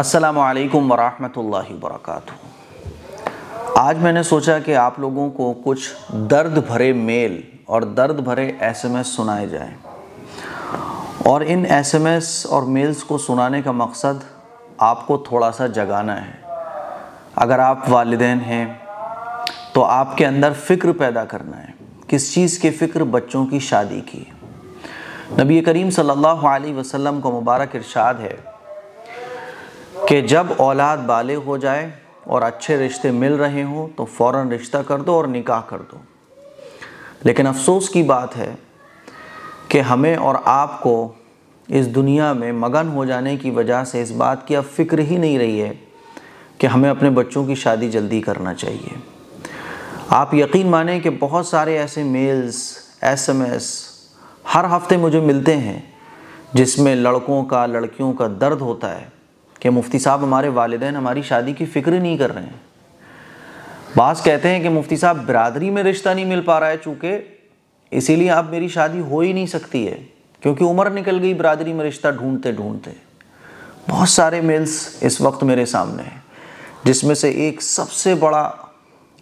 असलकम वरहमल वरक आज मैंने सोचा कि आप लोगों को कुछ दर्द भरे मेल और दर्द भरे एसएमएस सुनाए जाएं और इन एसएमएस और मेल्स को सुनाने का मकसद आपको थोड़ा सा जगाना है अगर आप वालदेन हैं तो आपके अंदर फ़िक्र पैदा करना है किस चीज़ के फ़िक्र बच्चों की शादी की नबी करीम सल्लल्लाहु अलैहि वसल्लम को मुबारक इरशाद है कि जब औलाद बाले हो जाए और अच्छे रिश्ते मिल रहे हों तो फ़ौर रिश्ता कर दो और निकाह कर दो लेकिन अफसोस की बात है कि हमें और आपको इस दुनिया में मगन हो जाने की वजह से इस बात की अब फिक्र ही नहीं रही है कि हमें अपने बच्चों की शादी जल्दी करना चाहिए आप यकीन माने कि बहुत सारे ऐसे मेल्स एसएमएस हर हफ्ते मुझे मिलते हैं जिसमें लड़कों का लड़कियों का दर्द होता है कि मुफ्ती साहब हमारे वालदेन हमारी शादी की फ़िक्र नहीं कर रहे हैं बास कहते हैं कि मुफ्ती साहब बरदरी में रिश्ता नहीं मिल पा रहा है चूँकि इसीलिए अब मेरी शादी हो ही नहीं सकती है क्योंकि उम्र निकल गई बरदरी में रिश्ता ढूंढते ढूंढते बहुत सारे मेल्स इस वक्त मेरे सामने हैं जिसमें से एक सबसे बड़ा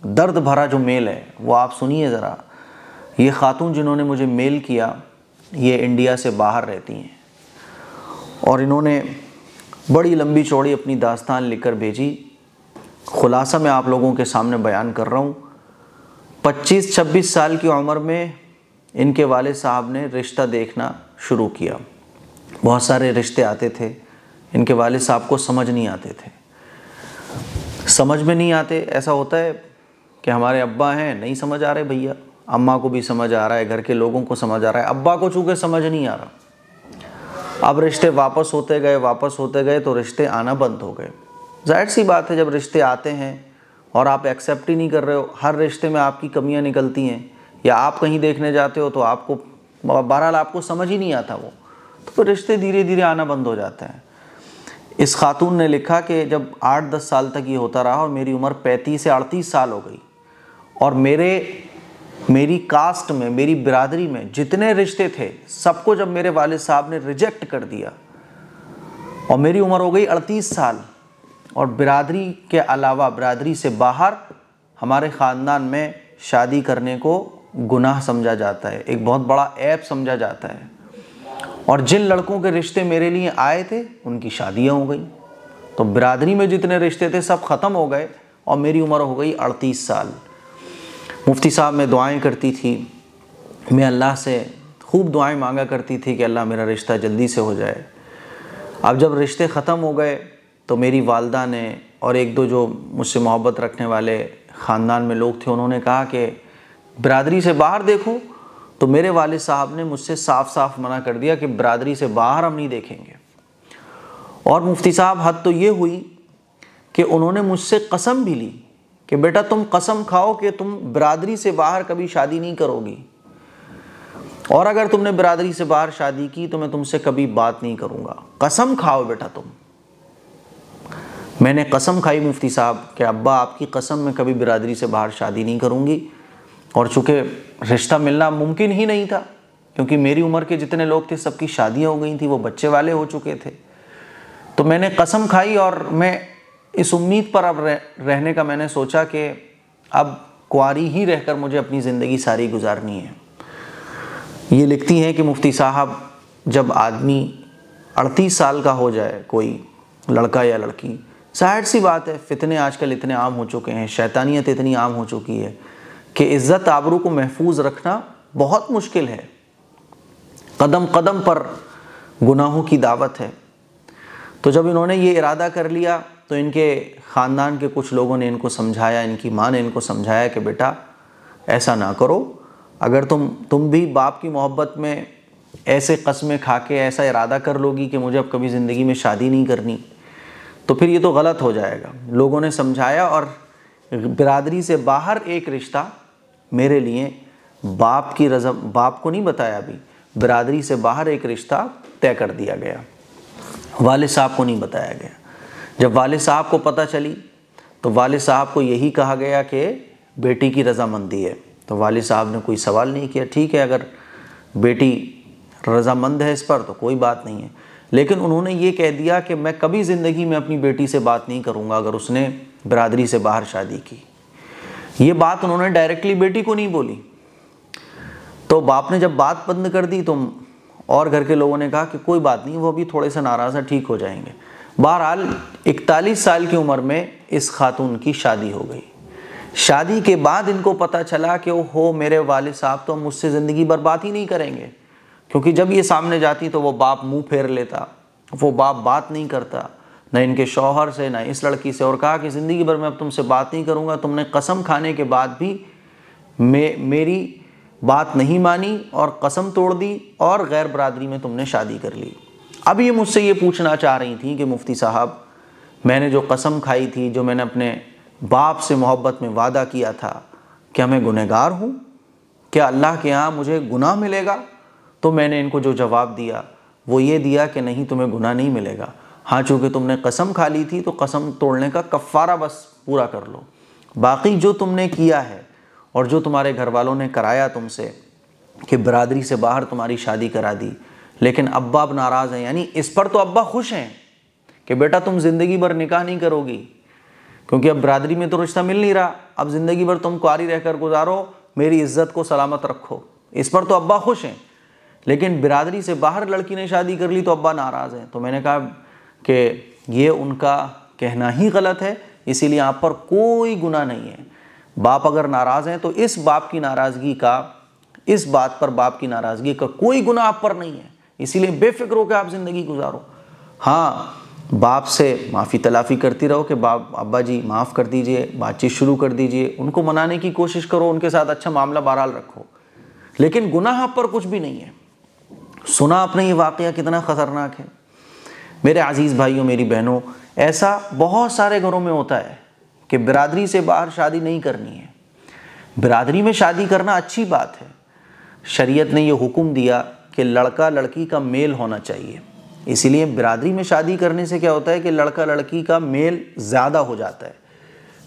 दर्द भरा जो मेल है वो आप सुनिए ज़रा ये खातून जिन्होंने मुझे मेल किया ये इंडिया से बाहर रहती हैं और इन्होंने बड़ी लंबी चौड़ी अपनी दास्तान लिखकर भेजी खुलासा मैं आप लोगों के सामने बयान कर रहा हूँ 25-26 साल की उम्र में इनके वाले साहब ने रिश्ता देखना शुरू किया बहुत सारे रिश्ते आते थे इनके वाले साहब को समझ नहीं आते थे समझ में नहीं आते ऐसा होता है कि हमारे अब्बा हैं नहीं समझ आ रहे भैया अम्मा को भी समझ आ रहा है घर के लोगों को समझ आ रहा है अब्बा को चूँकि समझ नहीं आ रहा अब रिश्ते वापस होते गए वापस होते गए तो रिश्ते आना बंद हो गए जाहिर सी बात है जब रिश्ते आते हैं और आप एक्सेप्ट ही नहीं कर रहे हो हर रिश्ते में आपकी कमियां निकलती हैं या आप कहीं देखने जाते हो तो आपको बहरहाल आपको समझ ही नहीं आता वो तो फिर रिश्ते धीरे धीरे आना बंद हो जाते हैं इस खातून ने लिखा कि जब आठ दस साल तक ये होता रहा और मेरी उम्र पैंतीस से अड़तीस साल हो गई और मेरे मेरी कास्ट में मेरी बिरादरी में जितने रिश्ते थे सबको जब मेरे वाले साहब ने रिजेक्ट कर दिया और मेरी उम्र हो गई अड़तीस साल और बिरादरी के अलावा बिरादरी से बाहर हमारे ख़ानदान में शादी करने को गुनाह समझा जाता है एक बहुत बड़ा ऐप समझा जाता है और जिन लड़कों के रिश्ते मेरे लिए आए थे उनकी शादियाँ हो गई तो बिरादरी में जितने रिश्ते थे सब ख़त्म हो गए और मेरी उम्र हो गई अड़तीस साल मुफ्ती साहब मैं दुआएं करती थी मैं अल्लाह से खूब दुआएं मांगा करती थी कि अल्लाह मेरा रिश्ता जल्दी से हो जाए अब जब रिश्ते ख़त्म हो गए तो मेरी वालदा ने और एक दो जो मुझसे मोहब्बत रखने वाले ख़ानदान में लोग थे उन्होंने कहा कि बरदरी से बाहर देखो तो मेरे वाले साहब ने मुझसे साफ साफ मना कर दिया कि बरदरी से बाहर हम नहीं देखेंगे और मुफ्ती साहब हद तो ये हुई कि उन्होंने मुझसे कसम भी ली कि बेटा तुम कसम खाओ कि तुम बरदरी से बाहर कभी शादी नहीं करोगी और अगर तुमने बरदरी से बाहर शादी की तो मैं तुमसे कभी बात नहीं करूँगा कसम खाओ बेटा तुम मैंने कसम खाई मुफ्ती साहब कि अब्बा आपकी कसम मैं कभी बिरादरी से बाहर शादी नहीं करूँगी और चूँकि रिश्ता मिलना मुमकिन ही नहीं था क्योंकि मेरी उम्र के जितने लोग थे सबकी शादियाँ हो गई थी वो बच्चे वाले हो चुके थे तो मैंने कसम खाई और मैं इस उम्मीद पर अब रह, रहने का मैंने सोचा कि अब कुआरी ही रहकर मुझे अपनी ज़िंदगी सारी गुजारनी है ये लिखती हैं कि मुफ्ती साहब जब आदमी अड़तीस साल का हो जाए कोई लड़का या लड़की जाहिर सी बात है फितने आजकल इतने आम हो चुके हैं शैतानियत इतनी आम हो चुकी है कि इज़्ज़त आबरू को महफूज रखना बहुत मुश्किल है कदम कदम पर गुनाहों की दावत है तो जब इन्होंने ये इरादा कर लिया तो इनके ख़ानदान के कुछ लोगों ने इनको समझाया इनकी माँ ने इनको समझाया कि बेटा ऐसा ना करो अगर तुम तुम भी बाप की मोहब्बत में ऐसे कस्में खा के ऐसा इरादा कर लोगी कि मुझे अब कभी ज़िंदगी में शादी नहीं करनी तो फिर ये तो गलत हो जाएगा लोगों ने समझाया और बिरादरी से बाहर एक रिश्ता मेरे लिए बाप की रजा बाप को नहीं बताया अभी बिरादरी से बाहर एक रिश्ता तय कर दिया गया वाले साहब को नहीं बताया गया जब वाल साहब को पता चली तो वाल साहब को यही कहा गया कि बेटी की रजामंदी है तो वाल साहब ने कोई सवाल नहीं किया ठीक है अगर बेटी रजामंद है इस पर तो कोई बात नहीं है लेकिन उन्होंने ये कह दिया कि मैं कभी ज़िंदगी में अपनी बेटी से बात नहीं करूँगा अगर उसने बरदरी से बाहर शादी की ये बात उन्होंने डायरेक्टली बेटी को नहीं बोली तो बाप ने जब बात बंद कर दी तो और घर के लोगों ने कहा कि कोई बात नहीं वो अभी थोड़े से नाराज़ हैं ठीक हो जाएंगे बहरहाल 41 साल की उम्र में इस खातून की शादी हो गई शादी के बाद इनको पता चला कि ओ हो मेरे वाले साहब तो मुझसे ज़िंदगी बर्बाद ही नहीं करेंगे क्योंकि जब ये सामने जाती तो वो बाप मुंह फेर लेता वो बाप बात नहीं करता ना इनके शौहर से ना इस लड़की से और कहा कि ज़िंदगी भर मैं अब तुमसे बात नहीं करूँगा तुमने कसम खाने के बाद भी मे मेरी बात नहीं मानी और कसम तोड़ दी और गैर बरदरी में तुमने शादी कर ली अब ये मुझसे ये पूछना चाह रही थी कि मुफ्ती साहब मैंने जो कसम खाई थी जो मैंने अपने बाप से मोहब्बत में वादा किया था क्या मैं गुनहगार हूँ क्या अल्लाह के यहाँ मुझे गुनाह मिलेगा तो मैंने इनको जो जवाब दिया वो ये दिया कि नहीं तुम्हें गुनाह नहीं मिलेगा हाँ चूँकि तुमने कसम खा ली थी तो कसम तोड़ने का कफ़ारा बस पूरा कर लो बाकी जो तुमने किया है और जो तुम्हारे घर वालों ने कराया तुमसे कि बरदरी से बाहर तुम्हारी शादी करा दी लेकिन अब्बा अब नाराज़ हैं यानी इस पर तो अब्बा खुश हैं कि बेटा तुम ज़िंदगी भर निकाह नहीं करोगी क्योंकि अब बरदरी में तो रिश्ता मिल नहीं रहा अब ज़िंदगी भर तुम कुरी रहकर गुजारो मेरी इज्जत को सलामत रखो इस पर तो अब्बा खुश हैं लेकिन बिरादरी से बाहर लड़की ने शादी कर ली तो अब्बा नाराज़ हैं तो मैंने कहा कि ये उनका कहना ही गलत है इसीलिए आप पर कोई गुना नहीं है बाप अगर नाराज़ हैं तो इस बाप की नाराज़गी का इस बात पर बाप की नाराज़गी का कोई गुना आप पर नहीं है इसीलिए बेफिक्र होकर आप ज़िंदगी गुजारो हाँ बाप से माफ़ी तलाफ़ी करती रहो कि बाप अब्बा जी माफ़ कर दीजिए बातचीत शुरू कर दीजिए उनको मनाने की कोशिश करो उनके साथ अच्छा मामला बहरहाल रखो लेकिन गुनाह पर कुछ भी नहीं है सुना आपने ये वाक़ कितना ख़तरनाक है मेरे अज़ीज़ भाइयों मेरी बहनों ऐसा बहुत सारे घरों में होता है कि बिरादरी से बाहर शादी नहीं करनी है बिरादरी में शादी करना अच्छी बात है शरीयत ने ये हुक्म दिया कि लड़का लड़की का मेल होना चाहिए इसीलिए बिरादरी में शादी करने से क्या होता है कि लड़का लड़की का मेल ज़्यादा हो जाता है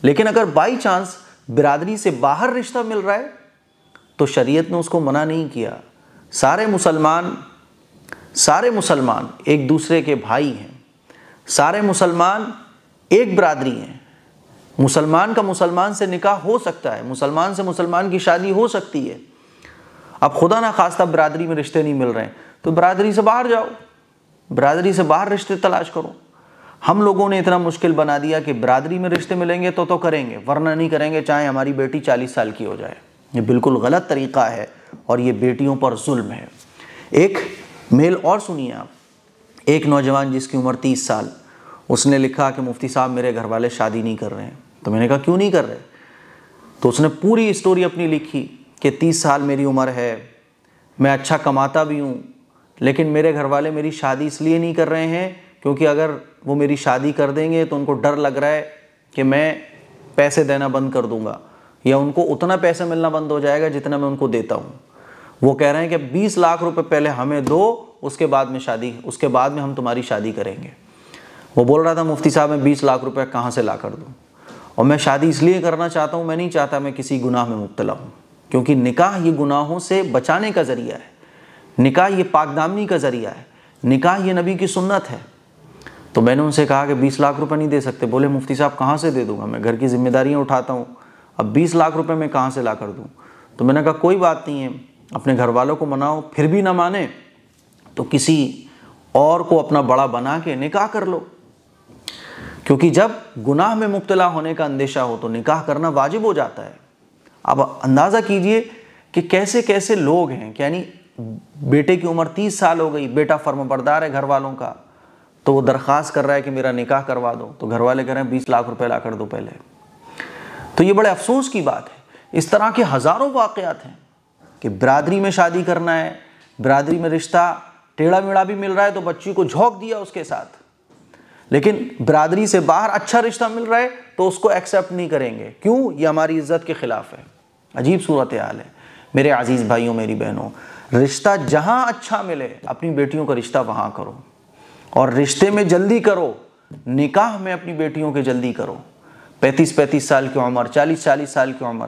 लेकिन अगर बाई चांस बिरादरी से बाहर रिश्ता मिल रहा है तो शरीयत ने उसको मना नहीं किया सारे मुसलमान सारे मुसलमान एक दूसरे के भाई हैं सारे मुसलमान एक बरदरी हैं मुसलमान का मुसलमान से निकाह हो सकता है मुसलमान से मुसलमान की शादी हो सकती है अब खुदा ना खास्ता बरदरी में रिश्ते नहीं मिल रहे हैं तो बरदरी से बाहर जाओ बरदरी से बाहर रिश्ते तलाश करो हम लोगों ने इतना मुश्किल बना दिया कि बरदरी में रिश्ते मिलेंगे तो तो करेंगे वरना नहीं करेंगे चाहे हमारी बेटी चालीस साल की हो जाए ये बिल्कुल गलत तरीका है और ये बेटियों पर जुल्म है एक मेल और सुनिए आप एक नौजवान जिसकी उम्र तीस साल उसने लिखा कि मुफ्ती साहब मेरे घर वाले शादी नहीं कर रहे हैं तो मैंने कहा क्यों नहीं कर रहे तो उसने पूरी स्टोरी अपनी लिखी कि तीस साल मेरी उम्र है मैं अच्छा कमाता भी हूँ लेकिन मेरे घर वाले मेरी शादी इसलिए नहीं कर रहे हैं क्योंकि अगर वो मेरी शादी कर देंगे तो उनको डर लग रहा है कि मैं पैसे देना बंद कर दूंगा या उनको उतना पैसा मिलना बंद हो जाएगा जितना मैं उनको देता हूँ वो कह रहे हैं कि बीस लाख रुपए पहले हमें दो उसके बाद में शादी उसके बाद में हम तुम्हारी शादी करेंगे वो बोल रहा था मुफ्ती साहब मैं बीस लाख रुपये कहाँ से ला कर दूँ और मैं शादी इसलिए करना चाहता हूँ मैं नहीं चाहता मैं किसी गुनाह में मुबतला हूँ क्योंकि निकाह ये गुनाहों से बचाने का ज़रिया है निकाह ये पाकदामनी का ज़रिया है निकाह ये नबी की सुन्नत है तो मैंने उनसे कहा कि बीस लाख रुपए नहीं दे सकते बोले मुफ्ती साहब कहाँ से दे दूँगा मैं घर की जिम्मेदारियाँ उठाता हूँ अब बीस लाख रुपये मैं कहाँ से ला कर दूँ तो मैंने कहा कोई बात नहीं है अपने घर वालों को मनाओ फिर भी ना माने तो किसी और को अपना बड़ा बना के निकाह कर लो क्योंकि जब गुनाह में मुबतला होने का अंदेशा हो तो निकाह करना वाजिब हो जाता है अब अंदाज़ा कीजिए कि कैसे कैसे लोग हैं यानी बेटे की उम्र तीस साल हो गई बेटा फर्मबरदार है घर वालों का तो वो दरख्वास्त कर रहा है कि मेरा निकाह करवा दो तो घर वाले कह रहे हैं बीस लाख रुपए ला कर दो पहले तो ये बड़े अफसोस की बात है इस तरह के हज़ारों वाक़ात हैं कि बरदरी में शादी करना है बरदरी में रिश्ता टेढ़ा मेढ़ा भी मिल रहा है तो बच्ची को झोंक दिया उसके साथ लेकिन बरादरी से बाहर अच्छा रिश्ता मिल रहा है तो उसको एक्सेप्ट नहीं करेंगे क्यों ये हमारी इज्जत के ख़िलाफ़ है अजीब सूरत हाल है मेरे अजीज़ भाइयों मेरी बहनों रिश्ता जहाँ अच्छा मिले अपनी बेटियों का रिश्ता वहाँ करो और रिश्ते में जल्दी करो निकाह में अपनी बेटियों के जल्दी करो पैंतीस पैंतीस साल की उम्र चालीस चालीस साल की उम्र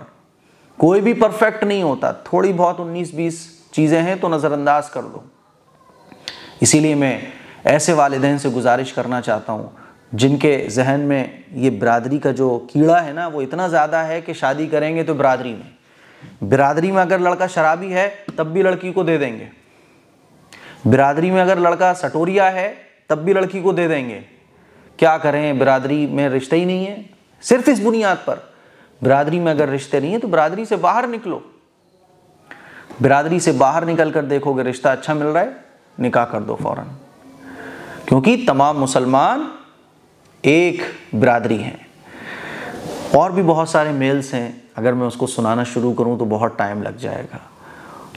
कोई भी परफेक्ट नहीं होता थोड़ी बहुत उन्नीस बीस चीज़ें हैं तो नज़रअंदाज कर दो इसीलिए मैं ऐसे वालदेन से गुजारिश करना चाहता हूँ जिनके जहन में ये बरदरी का जो कीड़ा है ना वो इतना ज़्यादा है कि शादी करेंगे तो बरदरी में बिरादरी में अगर लड़का शराबी है तब भी लड़की को दे देंगे बरदरी में अगर लड़का सटोरिया है तब भी लड़की को दे देंगे क्या करें बिरादरी में रिश्ते ही नहीं है सिर्फ इस बुनियाद पर बिरादरी में अगर रिश्ते नहीं है तो बिरादरी से बाहर निकलो बिरादरी से बाहर निकल कर देखोगे रिश्ता अच्छा मिल रहा है निकाह कर दो फ़ौरन क्योंकि तमाम मुसलमान एक बिरादरी हैं और भी बहुत सारे मेल्स हैं अगर मैं उसको सुनाना शुरू करूं तो बहुत टाइम लग जाएगा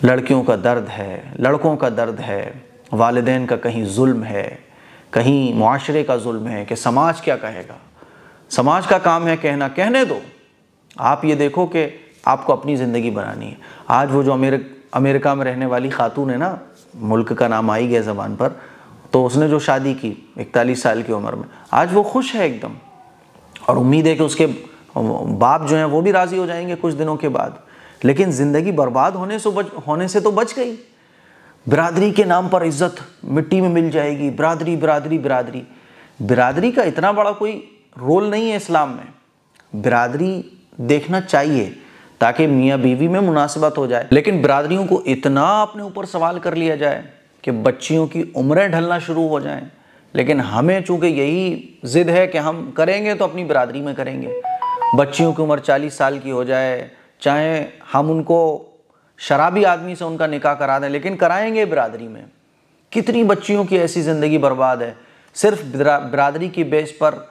लड़कियों का दर्द है लड़कों का दर्द है वालदेन का कहीं जुल्म है कहीं माशरे का जुल्म है कि समाज क्या कहेगा समाज का काम है कहना कहने दो आप ये देखो कि आपको अपनी ज़िंदगी बनानी है आज वो जो अमेरिक अमेरिका में रहने वाली खातून है ना मुल्क का नाम आई गया ज़बान पर तो उसने जो शादी की इकतालीस साल की उम्र में आज वो खुश है एकदम और उम्मीद है कि उसके बाप जो हैं वो भी राज़ी हो जाएंगे कुछ दिनों के बाद लेकिन ज़िंदगी बर्बाद होने से बच होने से तो बच गई बिरादरी के नाम पर इज्जत मिट्टी में मिल जाएगी बिरादरी बिरादरी बिरादरी बिरादरी का इतना बड़ा कोई रोल नहीं है इस्लाम में बिरादरी देखना चाहिए ताकि मियाँ बीवी में मुनासिबत हो जाए लेकिन बिरादरियों को इतना अपने ऊपर सवाल कर लिया जाए कि बच्चियों की उम्रें ढलना शुरू हो जाएं लेकिन हमें चूँकि यही ज़िद है कि हम करेंगे तो अपनी बरदरी में करेंगे बच्चियों की उम्र चालीस साल की हो जाए चाहे हम उनको शराबी आदमी से उनका निकाह करा दें लेकिन कराएंगे बरदरी में कितनी बच्चियों की ऐसी ज़िंदगी बर्बाद है सिर्फ बरदरी की बेस पर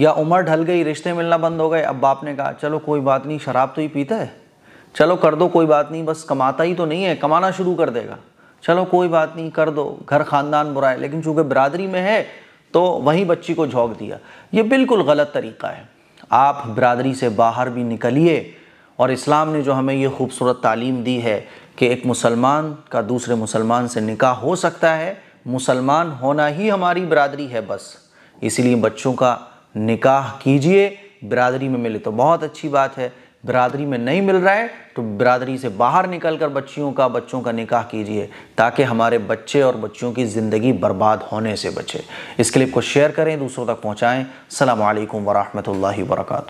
या उम्र ढल गई रिश्ते मिलना बंद हो गए अब बाप ने कहा चलो कोई बात नहीं शराब तो ही पीता है चलो कर दो कोई बात नहीं बस कमाता ही तो नहीं है कमाना शुरू कर देगा चलो कोई बात नहीं कर दो घर ख़ानदान बुरा है लेकिन चूँकि बरदरी में है तो वहीं बच्ची को झोंक दिया ये बिल्कुल गलत तरीका है आप बरदरी से बाहर भी निकलिए और इस्लाम ने जो हमें ये खूबसूरत तालीम दी है कि एक मुसलमान का दूसरे मुसलमान से निकाह हो सकता है मुसलमान होना ही हमारी बरदरी है बस इसलिए बच्चों का निकाह कीजिए बरदरी में मिले तो बहुत अच्छी बात है बिरादरी में नहीं मिल रहा है तो बिरादरी से बाहर निकल कर बच्चियों का बच्चों का निकाह कीजिए ताकि हमारे बच्चे और बच्चियों की ज़िंदगी बर्बाद होने से बचे इस क्लिप को शेयर करें दूसरों तक पहुँचाएँ अल्लाम वरहमल वर्का